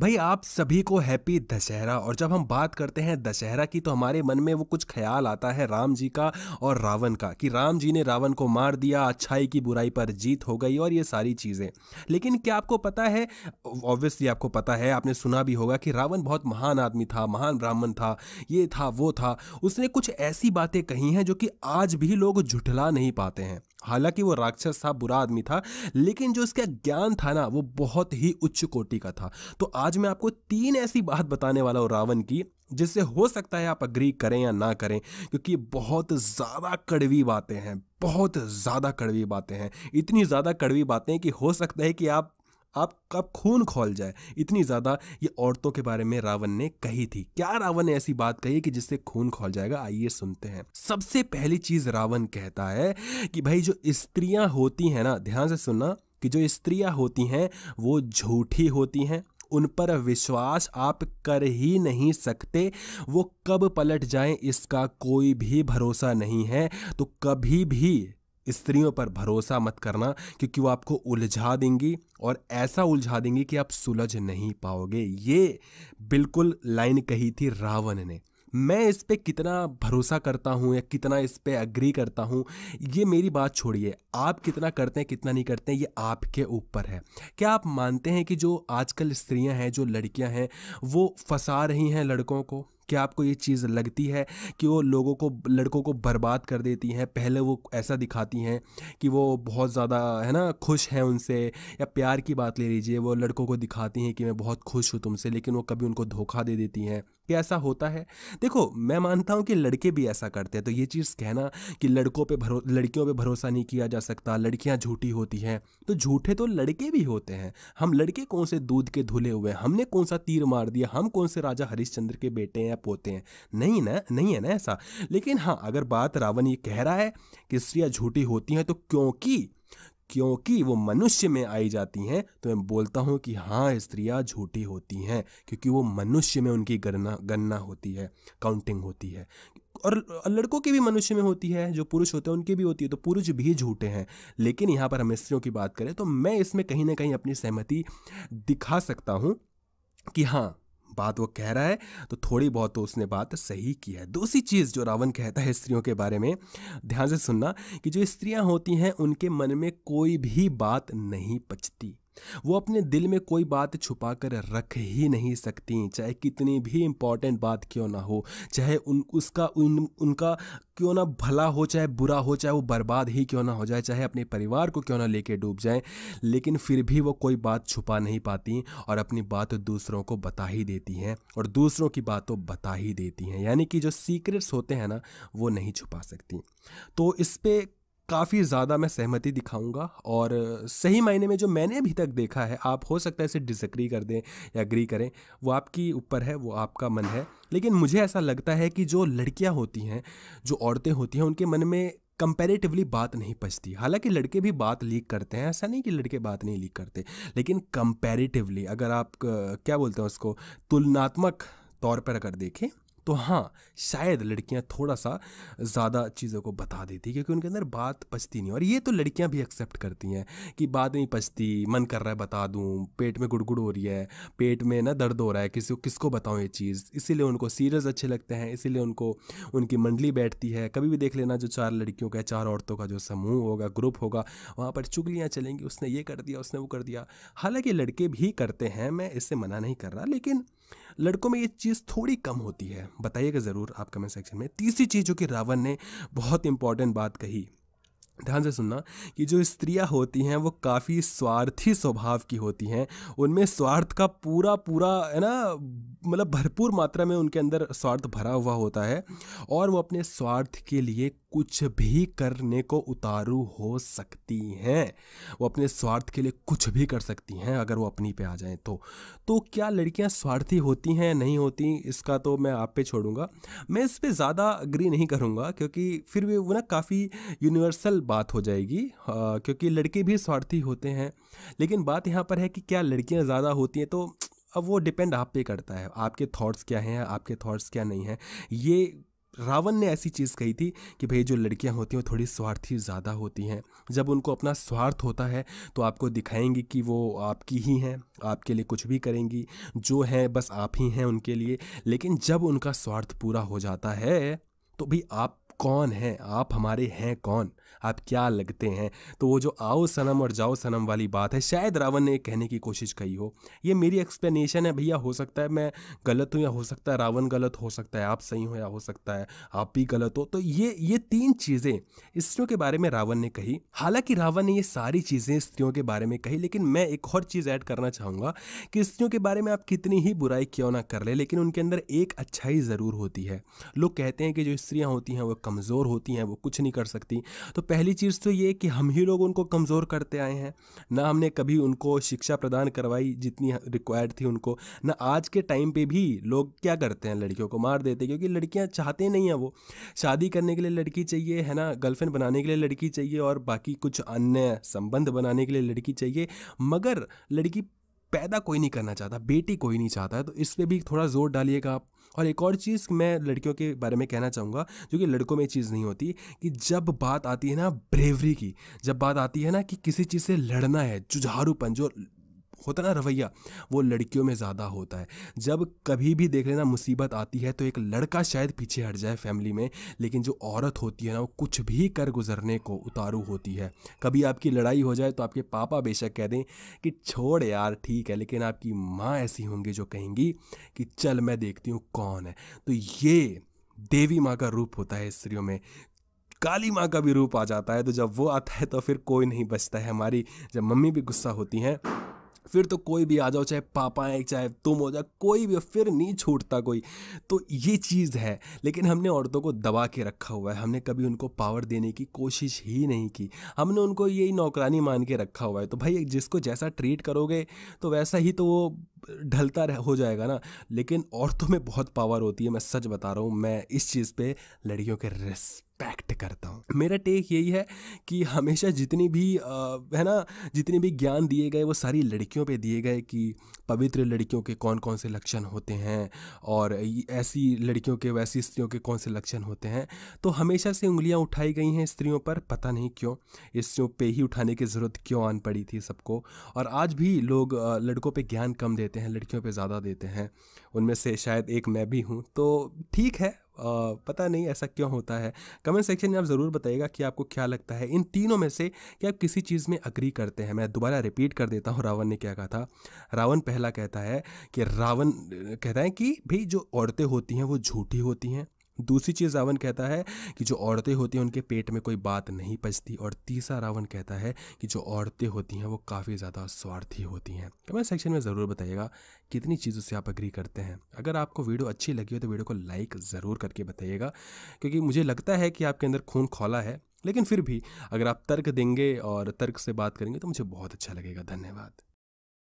भाई आप सभी को हैप्पी दशहरा और जब हम बात करते हैं दशहरा की तो हमारे मन में वो कुछ ख्याल आता है राम जी का और रावण का कि राम जी ने रावण को मार दिया अच्छाई की बुराई पर जीत हो गई और ये सारी चीज़ें लेकिन क्या आपको पता है ऑब्वियसली आपको पता है आपने सुना भी होगा कि रावण बहुत महान आदमी था महान ब्राह्मण था ये था वो था उसने कुछ ऐसी बातें कही हैं जो कि आज भी लोग झुठला नहीं पाते हैं हालांकि वो राक्षस था बुरा आदमी था लेकिन जो इसका ज्ञान था ना वो बहुत ही उच्च कोटि का था तो आज मैं आपको तीन ऐसी बात बताने वाला हूँ रावण की जिससे हो सकता है आप अग्री करें या ना करें क्योंकि बहुत ज़्यादा कड़वी बातें हैं बहुत ज़्यादा कड़वी बातें हैं इतनी ज़्यादा कड़वी बातें कि हो सकता है कि आप आप कब खून खोल जाए इतनी ज़्यादा ये औरतों के बारे में रावण ने कही थी क्या रावण ने ऐसी बात कही कि जिससे खून खोल जाएगा आइए सुनते हैं सबसे पहली चीज़ रावण कहता है कि भाई जो स्त्रियां होती हैं ना ध्यान से सुनना कि जो स्त्रियां होती हैं वो झूठी होती हैं उन पर विश्वास आप कर ही नहीं सकते वो कब पलट जाएं इसका कोई भी भरोसा नहीं है तो कभी भी स्त्रियों पर भरोसा मत करना क्योंकि वो आपको उलझा देंगी और ऐसा उलझा देंगी कि आप सुलझ नहीं पाओगे ये बिल्कुल लाइन कही थी रावण ने मैं इस पर कितना भरोसा करता हूँ या कितना इस पर अग्री करता हूँ ये मेरी बात छोड़िए आप कितना करते हैं कितना नहीं करते हैं ये आपके ऊपर है क्या आप मानते हैं कि जो आजकल स्त्रियाँ हैं जो लड़कियाँ हैं वो फंसा रही हैं लड़कों को क्या आपको ये चीज़ लगती है कि वो लोगों को लड़कों को बर्बाद कर देती हैं पहले वो ऐसा दिखाती हैं कि वो बहुत ज़्यादा है ना खुश हैं उनसे या प्यार की बात ले लीजिए वो लड़कों को दिखाती हैं कि मैं बहुत खुश हूँ तुमसे लेकिन वो कभी उनको धोखा दे देती हैं कि ऐसा होता है देखो मैं मानता हूँ कि लड़के भी ऐसा करते हैं तो ये चीज़ कहना कि लड़कों पे भरो लड़कियों पे भरोसा नहीं किया जा सकता लड़कियाँ झूठी होती हैं तो झूठे तो लड़के भी होते हैं हम लड़के कौन से दूध के धुले हुए हैं हमने कौन सा तीर मार दिया हम कौन से राजा हरिश्चंद्र के बेटे हैं पोते हैं नहीं ना नहीं है ना ऐसा लेकिन हाँ अगर बात रावण ये कह रहा है कि स्त्रियाँ झूठी होती हैं तो क्योंकि क्योंकि वो मनुष्य में आई जाती हैं तो मैं बोलता हूँ कि हाँ स्त्रियाँ झूठी होती हैं क्योंकि वो मनुष्य में उनकी गणना गणना होती है काउंटिंग होती है और लड़कों की भी मनुष्य में होती है जो पुरुष होते हैं उनकी भी होती है तो पुरुष भी झूठे हैं लेकिन यहाँ पर हम स्त्रियों की बात करें तो मैं इसमें कहीं ना कहीं अपनी सहमति दिखा सकता हूँ कि हाँ बात वो कह रहा है तो थोड़ी बहुत तो उसने बात सही की है दूसरी चीज़ जो रावण कहता है स्त्रियों के बारे में ध्यान से सुनना कि जो स्त्रियां होती हैं उनके मन में कोई भी बात नहीं पचती वो अपने दिल में कोई बात छुपा कर रख ही नहीं सकती चाहे कितनी भी इम्पॉर्टेंट बात क्यों ना हो चाहे उन उसका उन उनका क्यों ना भला हो चाहे बुरा हो चाहे वो बर्बाद ही क्यों ना हो जाए चाहे अपने परिवार को क्यों ना लेके डूब जाए लेकिन फिर भी वो कोई बात छुपा नहीं पाती और अपनी बात दूसरों को बता ही देती हैं और दूसरों की बात तो बता ही देती हैं यानी कि जो सीक्रेट्स होते हैं ना वो नहीं छुपा सकती तो इस पर काफ़ी ज़्यादा मैं सहमति दिखाऊंगा और सही मायने में जो मैंने अभी तक देखा है आप हो सकता है इसे डिसग्री कर दें या अग्री करें वो आपकी ऊपर है वो आपका मन है लेकिन मुझे ऐसा लगता है कि जो लड़कियां होती हैं जो औरतें होती हैं उनके मन में कंपेरेटिवली बात नहीं पचती हालांकि लड़के भी बात लीक करते हैं ऐसा नहीं कि लड़के बात नहीं लीक करते लेकिन कंपेरेटिवली अगर आप क्या बोलते हैं उसको तुलनात्मक तौर पर अगर देखें तो हाँ शायद लड़कियाँ थोड़ा सा ज़्यादा चीज़ों को बता देती क्योंकि उनके अंदर बात पचती नहीं और ये तो लड़कियाँ भी एक्सेप्ट करती हैं कि बात नहीं पचती मन कर रहा है बता दूँ पेट में गुड़गुड़ हो रही है पेट में ना दर्द हो रहा है किसी को किसको बताऊँ ये चीज़ इसीलिए उनको सीरियस अच्छे लगते हैं इसीलिए उनको उनकी मंडली बैठती है कभी भी देख लेना जो चार लड़कियों का चार औरतों का जो समूह होगा ग्रुप होगा वहाँ पर चुगलियाँ चलेंगी उसने ये कर दिया उसने वो कर दिया हालाँकि लड़के भी करते हैं मैं इससे मना नहीं कर रहा लेकिन लड़कों में ये चीज़ थोड़ी कम होती है बताइएगा ज़रूर आप कमेंट सेक्शन में तीसरी चीज़ जो कि रावण ने बहुत इंपॉर्टेंट बात कही ध्यान से सुनना कि जो स्त्रियां होती हैं वो काफ़ी स्वार्थी स्वभाव की होती हैं उनमें स्वार्थ का पूरा पूरा है ना मतलब भरपूर मात्रा में उनके अंदर स्वार्थ भरा हुआ होता है और वो अपने स्वार्थ के लिए कुछ भी करने को उतारू हो सकती हैं वो अपने स्वार्थ के लिए कुछ भी कर सकती हैं अगर वो अपनी पे आ जाए तो तो क्या लड़कियां स्वार्थी होती हैं नहीं होती इसका तो मैं आप पे छोड़ूंगा मैं इस पर ज़्यादा अग्री नहीं करूँगा क्योंकि फिर भी वो ना काफ़ी यूनिवर्सल बात हो जाएगी आ, हाँ, क्योंकि लड़के भी स्वार्थी होते हैं लेकिन बात यहाँ पर है कि क्या लड़कियाँ ज़्यादा होती हैं तो अब वो डिपेंड आप पे करता है आपके थॉट्स क्या हैं आपके थॉट्स क्या नहीं हैं ये रावण ने ऐसी चीज़ कही थी कि भाई जो लड़कियां होती हैं वो थोड़ी स्वार्थी ज़्यादा होती हैं जब उनको अपना स्वार्थ होता है तो आपको दिखाएंगी कि वो आपकी ही हैं आपके लिए कुछ भी करेंगी जो हैं बस आप ही हैं उनके लिए लेकिन जब उनका स्वार्थ पूरा हो जाता है तो भी आप कौन हैं आप हमारे हैं कौन आप क्या लगते हैं तो वो जो आओ सनम और जाओ सनम वाली बात है शायद रावण ने कहने की कोशिश की हो ये मेरी एक्सप्लेनेशन है भैया हो सकता है मैं गलत हूँ या हो सकता है रावण गलत हो सकता है आप सही हो या हो सकता है आप भी गलत हो तो ये ये तीन चीज़ें स्त्रियों के बारे में रावण ने कही हालांकि रावण ने ये सारी चीज़ें स्त्रियों के बारे में कही लेकिन मैं एक और चीज़ ऐड करना चाहूँगा कि स्त्रियों के बारे में आप कितनी ही बुराई क्यों ना कर ले, लेकिन उनके अंदर एक अच्छाई ज़रूर होती है लोग कहते हैं कि जो स्त्रियाँ होती हैं वो कमज़ोर होती हैं वो कुछ नहीं कर सकती तो पहली चीज़ तो ये कि हम ही लोग उनको कमज़ोर करते आए हैं ना हमने कभी उनको शिक्षा प्रदान करवाई जितनी रिक्वायर्ड थी उनको ना आज के टाइम पर भी लोग क्या करते हैं लड़कियों को मार देते क्योंकि लड़कियाँ चाहते नहीं हैं वो शादी करने के लिए लड़की चाहिए है ना गर्लफ्रेंड बनाने के लिए लड़की चाहिए और बाकी कुछ अन्य संबंध बनाने के लिए लड़की चाहिए मगर लड़की पैदा कोई नहीं करना चाहता बेटी कोई नहीं चाहता है तो इस पर भी थोड़ा जोर डालिएगा आप और एक और चीज़ मैं लड़कियों के बारे में कहना चाहूँगा जो कि लड़कों में चीज़ नहीं होती कि जब बात आती है ना ब्रेवरी की जब बात आती है ना कि किसी चीज़ से लड़ना है जुझारूपन जो होता ना रवैया वो लड़कियों में ज़्यादा होता है जब कभी भी देख लेना मुसीबत आती है तो एक लड़का शायद पीछे हट जाए फैमिली में लेकिन जो औरत होती है ना वो कुछ भी कर गुजरने को उतारू होती है कभी आपकी लड़ाई हो जाए तो आपके पापा बेशक कह दें कि छोड़ यार ठीक है लेकिन आपकी माँ ऐसी होंगी जो कहेंगी कि चल मैं देखती हूँ कौन है तो ये देवी माँ का रूप होता है स्त्रियों में काली माँ का भी रूप आ जाता है तो जब वो आता है तो फिर कोई नहीं बचता है हमारी जब मम्मी भी गुस्सा होती हैं फिर तो कोई भी आ जाओ चाहे पापा है चाहे तुम हो जाओ कोई भी फिर नहीं छूटता कोई तो ये चीज़ है लेकिन हमने औरतों को दबा के रखा हुआ है हमने कभी उनको पावर देने की कोशिश ही नहीं की हमने उनको यही नौकरानी मान के रखा हुआ है तो भाई जिसको जैसा ट्रीट करोगे तो वैसा ही तो वो ढलता रह हो जाएगा ना लेकिन औरतों में बहुत पावर होती है मैं सच बता रहा हूँ मैं इस चीज़ पर लड़कियों के रिस्प रिस्पेक्ट करता हूँ मेरा टेक यही है कि हमेशा जितनी भी है ना जितने भी ज्ञान दिए गए वो सारी लड़कियों पे दिए गए कि पवित्र लड़कियों के कौन कौन से लक्षण होते हैं और ऐसी लड़कियों के वैसी स्त्रियों के कौन से लक्षण होते हैं तो हमेशा से उंगलियाँ उठाई गई हैं स्त्रियों पर पता नहीं क्यों स्त्रियों पर ही उठाने की ज़रूरत क्यों आन पड़ी थी सबको और आज भी लोग लड़कों पर ज्ञान कम देते हैं लड़कियों पर ज़्यादा देते हैं उनमें से शायद एक मैं भी हूँ तो ठीक है पता नहीं ऐसा क्यों होता है कमेंट सेक्शन में आप ज़रूर बताइएगा कि आपको क्या लगता है इन तीनों में से कि आप किसी चीज़ में अग्री करते हैं मैं दोबारा रिपीट कर देता हूँ रावण ने क्या कहा था रावण पहला कहता है कि रावण कहता है कि भाई जो औरतें होती हैं वो झूठी होती हैं दूसरी चीज़ रावण कहता है कि जो औरतें होती हैं उनके पेट में कोई बात नहीं पचती और तीसरा रावण कहता है कि जो औरतें होती हैं वो काफ़ी ज़्यादा स्वार्थी होती हैं कमेंट तो सेक्शन में ज़रूर बताइएगा कितनी चीज़ों से आप अग्री करते हैं अगर आपको वीडियो अच्छी लगी हो तो वीडियो को लाइक ज़रूर करके बताइएगा क्योंकि मुझे लगता है कि आपके अंदर खून खोला है लेकिन फिर भी अगर आप तर्क देंगे और तर्क से बात करेंगे तो मुझे बहुत अच्छा लगेगा धन्यवाद